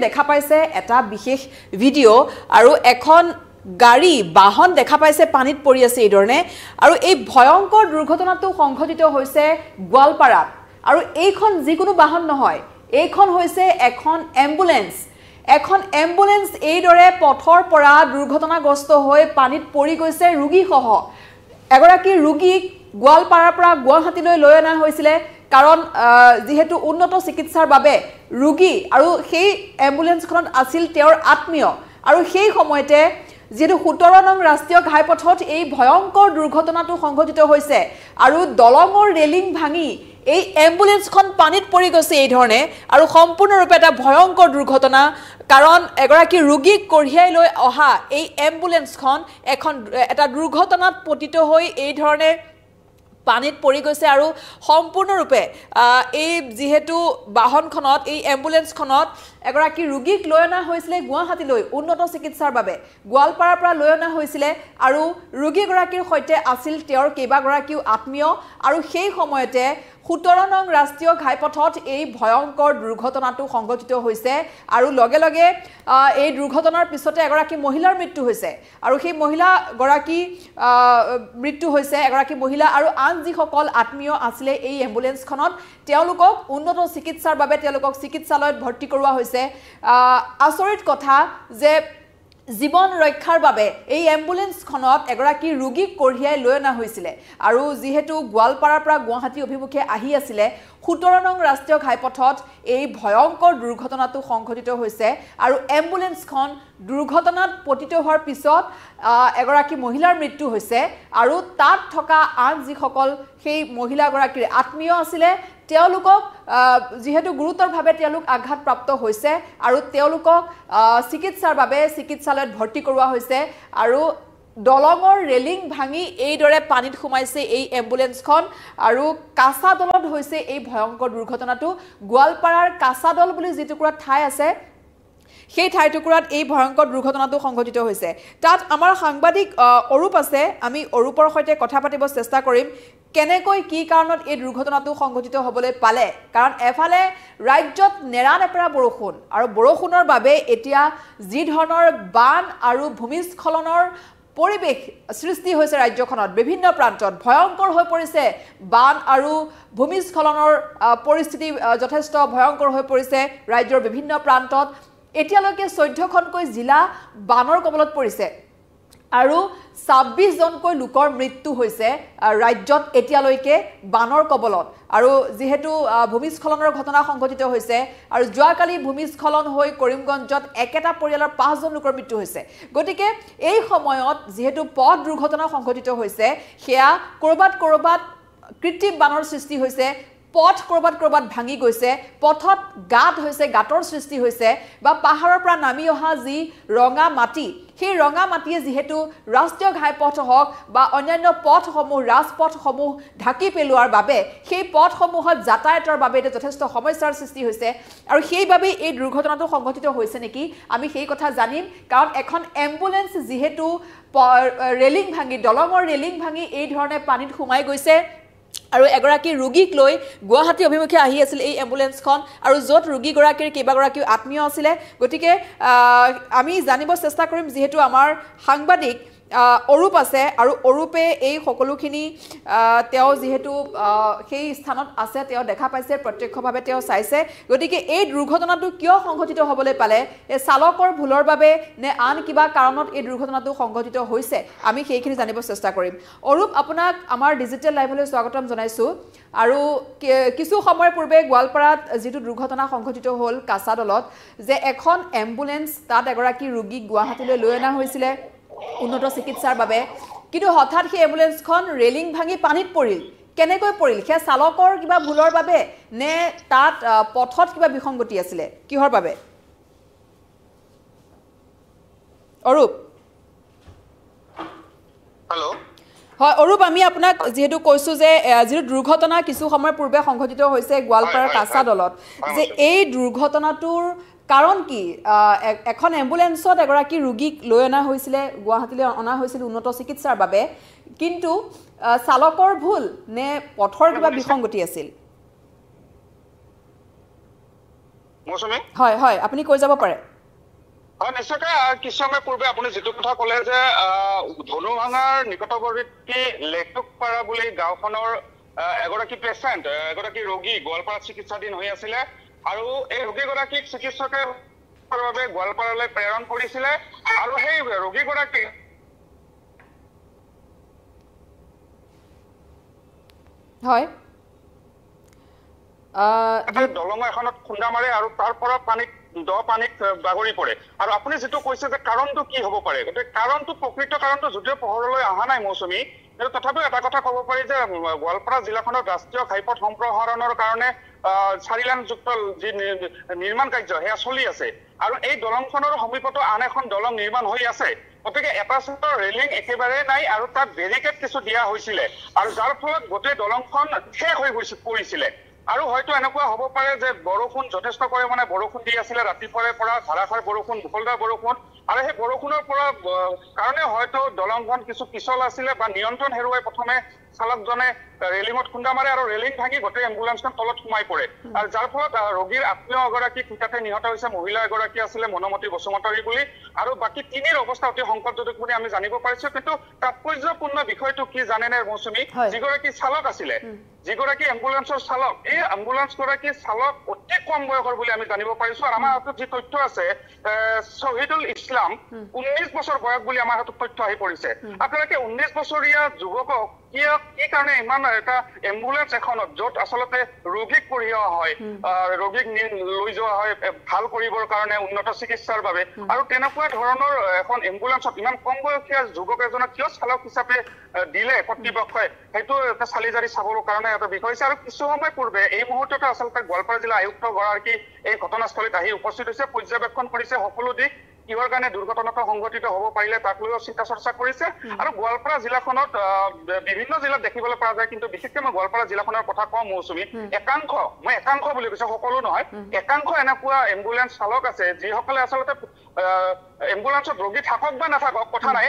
আপোনালোকে দেখা পাইছে এটা বিশেষ ভিডিঅ' আৰু এখন গাড়ী বাহন দেখা পাইছে পানীত পৰি আছে এইধৰণে আৰু এই ভয়ংকৰ দুৰ্ঘটনাটো সংঘটিত হৈছে গোৱালপাৰাত আৰু এইখন যিকোনো বাহন নহয় এইখন হৈছে এখন এম্বুলেঞ্চ এখন এম্বুলেঞ্চ এইদৰে পথৰ পৰা দুৰ্ঘটনাগ্ৰস্ত হৈ পানীত পৰি গৈছে ৰোগীসহ এগৰাকী ৰোগীক গোৱালপাৰাৰ পৰা গুৱাহাটীলৈ লৈ অনা হৈছিলে কাৰণ যিহেতু উন্নত চিকিৎসাৰ বাবে ৰোগী আৰু সেই এম্বুলেঞ্চখনত আছিল তেওঁৰ আত্মীয় আৰু সেই সময়তে যিহেতু সোতৰ নং ৰাষ্ট্ৰীয় ঘাইপথত এই ভয়ংকৰ দুৰ্ঘটনাটো সংঘটিত হৈছে আৰু দলঙৰ ৰেলিং ভাঙি এই এম্বুলেঞ্চখন পানীত পৰি গৈছে এইধৰণে আৰু সম্পূৰ্ণৰূপে এটা ভয়ংকৰ দুৰ্ঘটনা কাৰণ এগৰাকী ৰোগীক কঢ়িয়াই লৈ অহা এই এম্বুলেঞ্চখন এখন এটা দুৰ্ঘটনাত পতিত হৈ এইধৰণে পানীত পৰি গৈছে আৰু সম্পূৰ্ণৰূপে এই যিহেতু বাহনখনত এই এম্বুলেঞ্চখনত এগৰাকী ৰোগীক লৈ অনা হৈছিলে গুৱাহাটীলৈ উন্নত চিকিৎসাৰ বাবে গোৱালপাৰাৰ পৰা লৈ অনা হৈছিলে আৰু ৰোগীগৰাকীৰ সৈতে আছিল তেওঁৰ কেইবাগৰাকীও আত্মীয় আৰু সেই সময়তে সোতৰ নং ৰাষ্ট্ৰীয় ঘাইপথত এই ভয়ংকৰ দুৰ্ঘটনাটো সংঘটিত হৈছে আৰু লগে লগে এই দুৰ্ঘটনাৰ পিছতে এগৰাকী মহিলাৰ মৃত্যু হৈছে আৰু সেই মহিলাগৰাকী মৃত্যু হৈছে এগৰাকী মহিলা আৰু আন যিসকল আত্মীয় আছিলে এই এম্বুলেঞ্চখনত তেওঁলোকক উন্নত চিকিৎসাৰ বাবে তেওঁলোকক চিকিৎসালয়ত ভৰ্তি কৰোৱা হৈছে হৈছে আচৰিত কথা যে জীৱন ৰক্ষাৰ বাবে এই এম্বুলেঞ্চখনত এগৰাকী ৰোগীক কঢ়িয়াই লৈ অনা হৈছিলে আৰু যিহেতু গোৱালপাৰাৰ পৰা গুৱাহাটী অভিমুখে আহি আছিলে সোতৰ নং ৰাষ্ট্ৰীয় ঘাইপথত এই ভয়ংকৰ দুৰ্ঘটনাটো সংঘটিত হৈছে আৰু এম্বুলেঞ্চখন দুৰ্ঘটনাত পতিত হোৱাৰ পিছত এগৰাকী মহিলাৰ মৃত্যু হৈছে আৰু তাত থকা আন যিসকল সেই মহিলাগৰাকীৰ আত্মীয় আছিলে তেওঁলোকক যিহেতু গুৰুতৰভাৱে তেওঁলোক আঘাতপ্ৰাপ্ত হৈছে আৰু তেওঁলোকক চিকিৎসাৰ বাবে চিকিৎসালয়ত ভৰ্তি কৰোৱা হৈছে আৰু দলঙৰ ৰেলিং ভাঙি এইদৰে পানীত সোমাইছে এই এম্বুলেঞ্চখন আৰু কাঁচাদলত হৈছে এই ভয়ংকৰ দুৰ্ঘটনাটো গোৱালপাৰাৰ কাঁচাদল বুলি যিটুকুৰা ঠাই আছে সেই ঠাইটুকুৰাত এই ভয়ংকৰ দুৰ্ঘটনাটো সংঘটিত হৈছে তাত আমাৰ সাংবাদিক অৰূপ আছে আমি অৰূপৰ সৈতে কথা পাতিব চেষ্টা কৰিম কেনেকৈ কি কাৰণত এই দুৰ্ঘটনাটো সংঘটিত হবলৈ পালে কাৰণ এফালে ৰাজ্যত নেৰানেপেৰা বৰষুণ আৰু বৰষুণৰ বাবে এতিয়া যি ধৰণৰ বান আৰু ভূমিস্খলনৰ পৰিৱেশ সৃষ্টি হৈছে ৰাজ্যখনত বিভিন্ন প্ৰান্তত ভয়ংকৰ হৈ পৰিছে বান আৰু ভূমিস্খলনৰ পৰিস্থিতি যথেষ্ট ভয়ংকৰ হৈ পৰিছে ৰাজ্যৰ বিভিন্ন প্ৰান্তত এতিয়ালৈকে চৈধ্যখনকৈ জিলা বানৰ কবলত পৰিছে আৰু ছাব্বিছজনকৈ লোকৰ মৃত্যু হৈছে ৰাজ্যত এতিয়ালৈকে বানৰ কবলত আৰু যিহেতু ভূমিস্খলনৰ ঘটনা সংঘটিত হৈছে আৰু যোৱাকালি ভূমিস্খলন হৈ কৰিমগঞ্জত একেটা পৰিয়ালৰ পাঁচজন লোকৰ মৃত্যু হৈছে গতিকে এই সময়ত যিহেতু পথ দুৰ্ঘটনা সংঘটিত হৈছে সেয়া ক'ৰবাত ক'ৰবাত কৃত্ৰিম বানৰ সৃষ্টি হৈছে পথ ক'ৰবাত ক'ৰবাত ভাঙি গৈছে পথত গাঁত হৈছে গাঁতৰ সৃষ্টি হৈছে বা পাহাৰৰ পৰা নামি অহা যি ৰঙা মাটি সেই ৰঙা মাটিয়ে যিহেতু ৰাষ্ট্ৰীয় ঘাইপথ হওক বা অন্যান্য পথসমূহ ৰাজপথসমূহ ঢাকি পেলোৱাৰ বাবে সেই পথসমূহত যাতায়াতৰ বাবে এতিয়া যথেষ্ট সমস্যাৰ সৃষ্টি হৈছে আৰু সেইবাবেই এই দুৰ্ঘটনাটো সংঘটিত হৈছে নেকি আমি সেই কথা জানিম কাৰণ এখন এম্বুলেঞ্চ যিহেতু ৰেলিং ভাঙি দলঙৰ ৰেলিং ভাঙি এই ধৰণে পানীত সোমাই গৈছে আৰু এগৰাকী ৰোগীক লৈ গুৱাহাটী অভিমুখে আহি আছিল এই এম্বুলেঞ্চখন আৰু য'ত ৰোগীগৰাকীৰ কেইবাগৰাকীও আত্মীয় আছিলে গতিকে আমি জানিব চেষ্টা কৰিম যিহেতু আমাৰ সাংবাদিক অৰূপ আছে আৰু অৰূপে এই সকলোখিনি তেওঁ যিহেতু সেই স্থানত আছে তেওঁ দেখা পাইছে প্ৰত্যক্ষভাৱে তেওঁ চাইছে গতিকে এই দুৰ্ঘটনাটো কিয় সংঘটিত হ'বলৈ পালে এই চালকৰ ভুলৰ বাবে নে আন কিবা কাৰণত এই দুৰ্ঘটনাটো সংঘটিত হৈছে আমি সেইখিনি জানিব চেষ্টা কৰিম অৰূপ আপোনাক আমাৰ ডিজিটেল লাইভলৈ স্বাগতম জনাইছোঁ আৰু কিছু সময় পূৰ্বে গোৱালপাৰাত যিটো দুৰ্ঘটনা সংঘটিত হ'ল কাছাদলত যে এখন এম্বুলেঞ্চ তাত এগৰাকী ৰোগীক গুৱাহাটীলৈ লৈ অনা হৈছিলে উন্নত চিকিৎসাৰ বাবে কিন্তু হঠাৎ সেই এম্বুলেঞ্চখন ৰেলিং ভাঙি পানীত পৰিল কেনেকৈ পৰিল সেয়া চালকৰ কিবা ভুলৰ বাবে নে তাত পথত কিবা বিসংগতি আছিলে কিহৰ বাবে অৰূপ হয় অৰূপ আমি আপোনাক যিহেতু কৈছোঁ যে যিটো দুৰ্ঘটনা কিছু সময় পূৰ্বে সংঘটিত হৈছে গোৱালপাৰাৰ কাছা দলত যে এই দুৰ্ঘটনাটোৰ কাৰণ কি এখন এম্বুলেঞ্চত এগৰাকী ৰোগীক লৈ অনা হৈছিলে গুৱাহাটীলৈ অনা হৈছিল উন্নত চিকিৎসাৰ বাবে কিন্তু চালকৰ ভুল নে পথৰ কিবা বিসংগতি আছিল হয় হয় আপুনি কৈ যাব পাৰে হয় নিশ্চয়কৈ কিছু সময় পূৰ্বে আপুনি যিটো কথা ক'লে যে ধনুভাঙাৰ নিকটৱৰ্তী লেখকপাৰা বুলি গাঁওখনৰ এগৰাকী পেচেণ্ট এগৰাকী ৰোগী গোৱালপাৰাত চিকিৎসাধীন হৈ আছিলে আৰু এই ৰোগীগৰাকীক চিকিৎসকে বাবে গোৱালপাৰালৈ প্ৰেৰণ কৰিছিলে আৰু সেই ৰোগীগৰাকী হয় দলং এখনত খুন্দা মাৰে আৰু তাৰ পৰা পানীত দ পানীত বাগৰি পৰে আৰু আপুনি যিটো কৈছে যে কাৰণটো কি হব পাৰে গতিকে কাৰণটো প্ৰকৃত কাৰণটো যদিও পোহৰলৈ অহা নাই মৌচুমী কিন্তু তথাপিও এটা কথা কব পাৰি যে গোৱালপাৰা জিলাখনত ৰাষ্ট্ৰীয় ঘাইপথ সম্প্ৰসাৰণৰ কাৰণে চাৰি লাইনযুক্ত যি নিৰ্মাণ কাৰ্য সেয়া চলি আছে আৰু এই দলংখনৰ সমীপতো আন এখন দলং নিৰ্মাণ হৈ আছে গতিকে এটা চাইডৰ ৰেলিং একেবাৰে নাই আৰু তাত বেৰিকেড কিছু দিয়া হৈছিলে আৰু যাৰ ফলত গোটেই দলংখন শেষ হৈ গৈছে পৰিছিলে আৰু হয়তো এনেকুৱা হ'ব পাৰে যে বৰষুণ যথেষ্ট পৰিমাণে বৰষুণ দি আছিলে ৰাতিপুৱাৰে পৰা ধাৰাসাৰ বৰষুণ মুখলধাৰ বৰষুণ আৰু সেই বৰষুণৰ পৰা কাৰণে হয়তো দলংখন কিছু পিছল আছিলে বা নিয়ন্ত্ৰণ হেৰুৱাই প্ৰথমে চালকজনে ৰেলিঙত খুন্দা মাৰে আৰু ৰেলিং ভাঙি গোটেই এম্বুলেঞ্চখন তলত সোমাই পৰে আৰু যাৰ ফলত ৰোগীৰ আত্মীয় এগৰাকী খুটাতে নিহত হৈছে মহিলা এগৰাকী আছিলে মনোমতী বসুমতাৰী বুলি আৰু বাকী তিনিৰ অৱস্থা অতি সংকটজনক বুলি আমি জানিব পাৰিছো কিন্তু তাৎপৰ্যপূৰ্ণ বিষয়টো কি জানেনে মৌচুমী যিগৰাকী চালক আছিলে যিগৰাকী এম্বুলেঞ্চৰ চালক এই এম্বুলেঞ্চ গৰাকী চালক অতি কম বয়সৰ বুলি আমি জানিব পাৰিছো আৰু আমাৰ হাতত যি তথ্য আছে শ্বহীদুল ইছলাম উনৈশ বছৰ বয়স বুলি আমাৰ হাতত তথ্য আহি পৰিছে আপোনালোকে উনৈশ বছৰীয়া যুৱকক কিয় কি কাৰণে ইমান এটা এম্বুলেঞ্চ এখনত য'ত আচলতে ৰোগীক কঢ়িওৱা হয় ৰোগীক লৈ যোৱা হয় ভাল কৰিবৰ কাৰণে উন্নত চিকিৎসাৰ বাবে আৰু তেনেকুৱা ধৰণৰ এখন এম্বুলেঞ্চত ইমান কম বয়সীয়া যুৱক এজনক কিয় চালক হিচাপে দিলে কৰ্তৃপক্ষই সেইটো এটা চালি জাৰি চাবৰ কাৰণে এটা বিষয় হৈছে আৰু কিছু সময় পূৰ্বে এই মুহূৰ্ততে আচলতে গোৱালপাৰা জিলা আয়ুক্তগৰাকী এই ঘটনাস্থলীত আহি উপস্থিত হৈছে পৰ্যবেক্ষণ কৰিছে সকলো দিশ কিহৰ কাৰণে দুৰ্ঘটনাটো সংঘটিত হ'ব পাৰিলে তাক লৈও চিন্তা চৰ্চা কৰিছে আৰু গোৱালপাৰা জিলাখনত বিভিন্ন জিলাত দেখিবলৈ পোৱা যায় কিন্তু বিশেষকে মই গোৱালপাৰা জিলাখনৰ কথা কওঁ মৌচুমী একাংশ মই একাংশ বুলি কৈছো সকলো নহয় একাংশ এনেকুৱা এম্বুলেঞ্চ চালক আছে যিসকলে আচলতে আহ এম্বুলেঞ্চত ৰোগী থাকক বা নাথাকক কথা নাই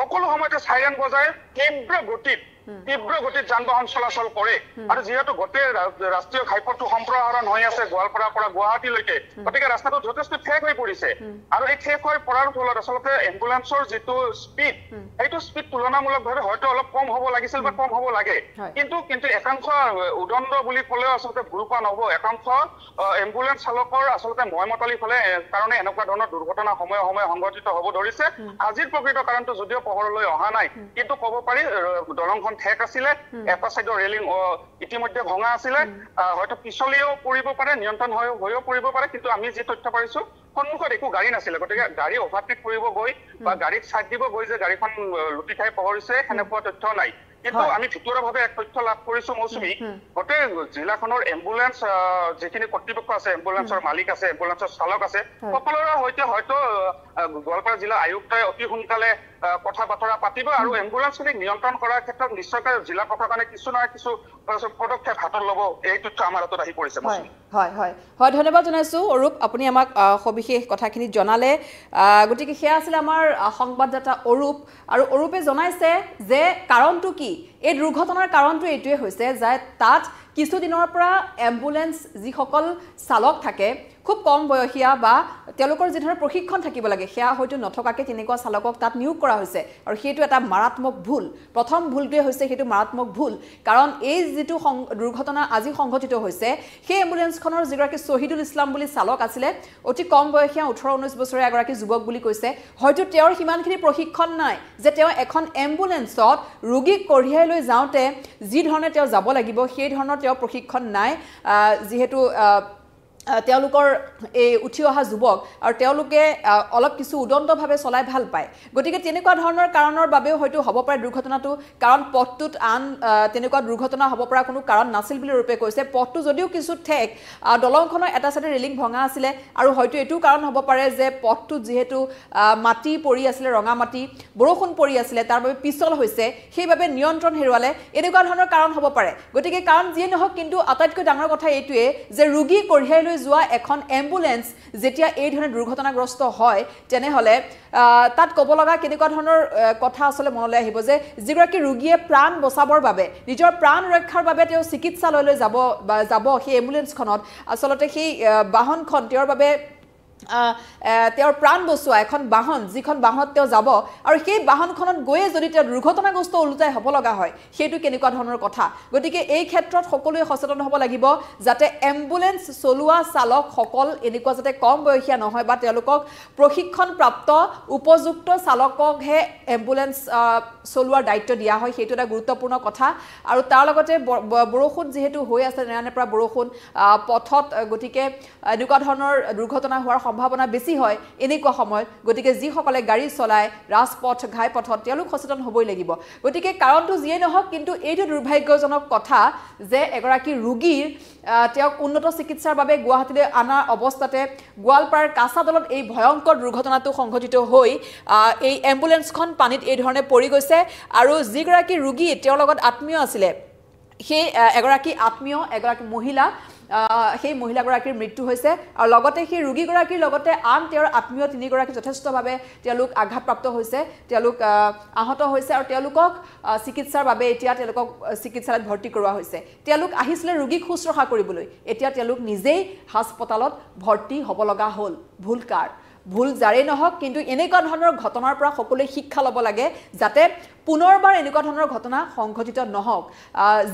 সকলো সময়তে চাইৰেন বজাই তীব্ৰ গতিত তীব্ৰ গতিত যান বাহন চলাচল কৰে আৰু যিহেতু গোটেই ৰাষ্ট্ৰীয় ঘাইপথটো সম্প্ৰসাৰণ হৈ আছে গোৱালপাৰাৰ পৰা গুৱাহাটীলৈকে গতিকে ৰাস্তাটো যথেষ্ট ঠেক হৈ পৰিছে আৰু এই ঠেক হৈ পৰাৰ ফলত আচলতে এম্বুলেঞ্চৰ যিটো স্পীড সেইটো স্পীড তুলনামূলকভাৱে হয়তো অলপ কম হ'ব লাগিছিল বা কম হ'ব লাগে কিন্তু কিন্তু একাংশ উদণ্ড বুলি ক'লেও আচলতে ভুল পোৱা নহ'ব একাংশ এম্বুলেঞ্চ চালকৰ আচলতে মইমতালি ফালে কাৰণে এনেকুৱা ধৰণৰ দুৰ্ঘটনা সময়ে সময়ে সংঘটিত হ'ব ধৰিছে আজিৰ প্ৰকৃত কাৰণটো যদিও পোহৰলৈ অহা নাই কিন্তু ক'ব পাৰি দলংখন ঠেক আছিলে এটা চাইডৰ ৰেলিং ইতিমধ্যে ভঙা আছিলে হয়তো পিছলেও পৰিব পাৰে নিয়ন্ত্ৰণ হৈ হৈও পৰিব পাৰে কিন্তু আমি যি তথ্য পাৰিছো সন্মুখত একো গাড়ী নাছিলে গতিকে গাড়ী অভাৰটেক কৰিব গৈ বা গাড়ীত চাইড দিব গৈ যে গাড়ীখন লুটি খাই পহৰিছে সেনেকুৱা তথ্য নাই কিন্তু আমি ভিতৰুৱাভাৱে এক তথ্য লাভ কৰিছো মৌচুমী গোটেই জিলাখনৰ এম্বুলেঞ্চ যিখিনি কৰ্তৃপক্ষ আছে এম্বুলেঞ্চৰ মালিক আছে এম্বুলেঞ্চৰ চালক আছে সকলোৰে সৈতে হয়তো গোৱালপাৰা জিলা আয়ুক্তই অতি সোনকালে কথা বতৰা পাতিব আৰু এম্বুলেঞ্চখিনিক নিয়ন্ত্ৰণ কৰাৰ ক্ষেত্ৰত নিশ্চয়কৈ জিলা প্ৰশাসনে কিছু নহয় কিছু পদক্ষেপ হাতত ল'ব এই তথ্য আমাৰ হাতত আহি পৰিছে হয় হয় হয় ধন্যবাদ জনাইছোঁ অৰূপ আপুনি আমাক সবিশেষ কথাখিনি জনালে গতিকে সেয়া আছিলে আমাৰ সংবাদদাতা অৰূপ আৰু অৰূপে জনাইছে যে কাৰণটো কি এই দুৰ্ঘটনাৰ কাৰণটো এইটোৱে হৈছে যে তাত কিছুদিনৰ পৰা এম্বুলেঞ্চ যিসকল চালক থাকে খুব কম বয়সীয়া বা তেওঁলোকৰ যিধৰণৰ প্ৰশিক্ষণ থাকিব লাগে সেয়া হয়তো নথকাকৈ তেনেকুৱা চালকক তাত নিয়োগ কৰা হৈছে আৰু সেইটো এটা মাৰাত্মক ভুল প্ৰথম ভুলটোৱে হৈছে সেইটো মাৰাত্মক ভুল কাৰণ এই যিটো দুৰ্ঘটনা আজি সংঘটিত হৈছে সেই এম্বুলেঞ্চখনৰ যিগৰাকী শ্বহীদুল ইছলাম বুলি চালক আছিলে অতি কম বয়সীয়া ওঠৰ ঊনৈছ বছৰীয়া এগৰাকী যুৱক বুলি কৈছে হয়তো তেওঁৰ সিমানখিনি প্ৰশিক্ষণ নাই যে তেওঁ এখন এম্বুলেঞ্চত ৰোগীক কঢ়িয়াই লৈ যাওঁতে যিধৰণে তেওঁ যাব লাগিব সেই ধৰণৰ তেওঁ তেওঁ প্ৰশিক্ষণ নাই যিহেতু তেওঁলোকৰ এই উঠি অহা যুৱক আৰু তেওঁলোকে অলপ কিছু উদণ্ডভাৱে চলাই ভাল পায় গতিকে তেনেকুৱা ধৰণৰ কাৰণৰ বাবেও হয়তো হ'ব পাৰে দুৰ্ঘটনাটো কাৰণ পথটোত আন তেনেকুৱা দুৰ্ঘটনা হ'ব পৰা কোনো কাৰণ নাছিল বুলি ৰূপে কৈছে পথটো যদিও কিছু ঠেক দলংখনৰ এটা ছাইডে ৰেলিং ভঙা আছিলে আৰু হয়তো এইটোও কাৰণ হ'ব পাৰে যে পথটোত যিহেতু মাটি পৰি আছিলে ৰঙা মাটি বৰষুণ পৰি আছিলে তাৰ বাবে পিছল হৈছে সেইবাবে নিয়ন্ত্ৰণ হেৰুৱালে এনেকুৱা ধৰণৰ কাৰণ হ'ব পাৰে গতিকে কাৰণ যিয়ে নহওক কিন্তু আটাইতকৈ ডাঙৰ কথা এইটোৱে যে ৰোগী কঢ়িয়াই লৈ যোৱা এখন এম্বুলেঞ্চ যেতিয়া এই ধৰণে দুৰ্ঘটনাগ্ৰস্ত হয় তেনেহ'লে তাত ক'ব লগা কেনেকুৱা ধৰণৰ কথা আচলতে মনলৈ আহিব যে যিগৰাকী ৰোগীয়ে প্ৰাণ বচাবৰ বাবে নিজৰ প্ৰাণ ৰক্ষাৰ বাবে তেওঁ চিকিৎসালয়লৈ যাব যাব সেই এম্বুলেঞ্চখনত আচলতে সেই বাহনখন তেওঁৰ বাবে তেওঁৰ প্ৰাণ বচোৱা এখন বাহন যিখন বাহনত তেওঁ যাব আৰু সেই বাহনখনত গৈয়ে যদি তেওঁ দুৰ্ঘটনাগ্ৰস্ত ওলোটাই হ'ব লগা হয় সেইটো কেনেকুৱা ধৰণৰ কথা গতিকে এই ক্ষেত্ৰত সকলোৱে সচেতন হ'ব লাগিব যাতে এম্বুলেঞ্চ চলোৱা চালকসকল এনেকুৱা যাতে কম বয়সীয়া নহয় বা তেওঁলোকক প্ৰশিক্ষণপ্ৰাপ্ত উপযুক্ত চালককহে এম্বুলেঞ্চ চলোৱাৰ দায়িত্ব দিয়া হয় সেইটো এটা গুৰুত্বপূৰ্ণ কথা আৰু তাৰ লগতে বৰষুণ যিহেতু হৈ আছে নেৰানেপৰা বৰষুণ পথত গতিকে এনেকুৱা ধৰণৰ দুৰ্ঘটনা হোৱাৰ সম্ভাৱ সম্ভাৱনা বেছি হয় এনেকুৱা সময়ত গতিকে যিসকলে গাড়ী চলায় ৰাজপথ ঘাইপথত তেওঁলোক সচেতন হ'বই লাগিব গতিকে কাৰণটো যিয়েই নহওক কিন্তু এইটো দুৰ্ভাগ্যজনক কথা যে এগৰাকী ৰোগীৰ তেওঁক উন্নত চিকিৎসাৰ বাবে গুৱাহাটীলৈ অনাৰ অৱস্থাতে গোৱালপাৰাৰ কাছাদলত এই ভয়ংকৰ দুৰ্ঘটনাটো সংঘটিত হৈ এই এম্বুলেঞ্চখন পানীত এই ধৰণে পৰি গৈছে আৰু যিগৰাকী ৰোগী তেওঁৰ লগত আত্মীয় আছিলে সেই এগৰাকী আত্মীয় এগৰাকী মহিলা সেই মহিলাগৰাকীৰ মৃত্যু হৈছে আৰু লগতে সেই ৰোগীগৰাকীৰ লগতে আন তেওঁৰ আত্মীয় তিনিগৰাকী যথেষ্টভাৱে তেওঁলোক আঘাতপ্ৰাপ্ত হৈছে তেওঁলোক আহত হৈছে আৰু তেওঁলোকক চিকিৎসাৰ বাবে এতিয়া তেওঁলোকক চিকিৎসালয়ত ভৰ্তি কৰোৱা হৈছে তেওঁলোক আহিছিলে ৰোগীক শুশ্ৰূষা কৰিবলৈ এতিয়া তেওঁলোক নিজেই হাস্পতালত ভৰ্তি হ'ব লগা হ'ল ভুল কাৰ ভুল যাৰেই নহওক কিন্তু এনেকুৱা ধৰণৰ ঘটনাৰ পৰা সকলোৱে শিক্ষা ল'ব লাগে যাতে পুনৰবাৰ এনেকুৱা ধৰণৰ ঘটনা সংঘটিত নহওক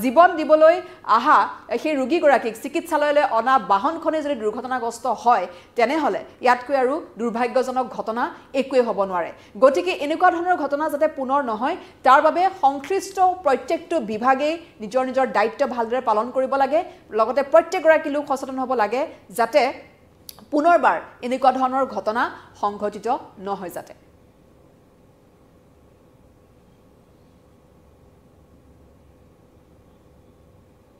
জীৱন দিবলৈ অহা সেই ৰোগীগৰাকীক চিকিৎসালয়লৈ অনা বাহনখনে যদি দুৰ্ঘটনাগ্ৰস্ত হয় তেনেহ'লে ইয়াতকৈ আৰু দুৰ্ভাগ্যজনক ঘটনা একোৱে হ'ব নোৱাৰে গতিকে এনেকুৱা ধৰণৰ ঘটনা যাতে পুনৰ নহয় তাৰ বাবে সংশ্লিষ্ট প্ৰত্যেকটো বিভাগেই নিজৰ নিজৰ দায়িত্ব ভালদৰে পালন কৰিব লাগে লগতে প্ৰত্যেকগৰাকী লোক সচেতন হ'ব লাগে যাতে পুনৰবাৰ এনেকুৱা ধৰণৰ ঘটনা সংঘটিত নহয় যাতে